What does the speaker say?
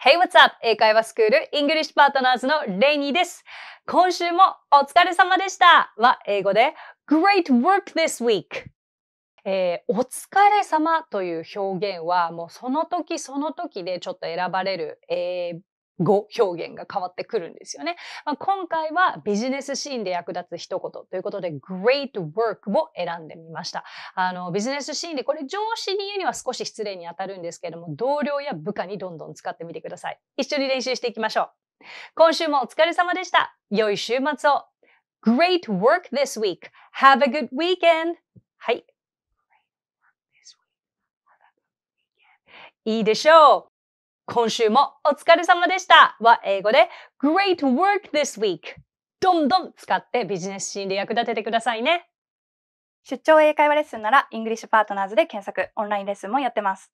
Hey, what's up? 英会話スクール English Partners のレイニーです。今週もお疲れ様でしたは英語で Great work this week! えー、お疲れ様という表現はもうその時その時でちょっと選ばれる語表現が変わってくるんですよね。まあ、今回はビジネスシーンで役立つ一言ということで great work を選んでみました。あの、ビジネスシーンでこれ上司に言うには少し失礼に当たるんですけれども、同僚や部下にどんどん使ってみてください。一緒に練習していきましょう。今週もお疲れ様でした。良い週末を。Great work this week. Have a good weekend. はい。いいでしょう。今週もお疲れ様でしたは英語で Great work this week どんどん使ってビジネスシーンで役立ててくださいね。出張英会話レッスンなら English Partners で検索、オンラインレッスンもやってます。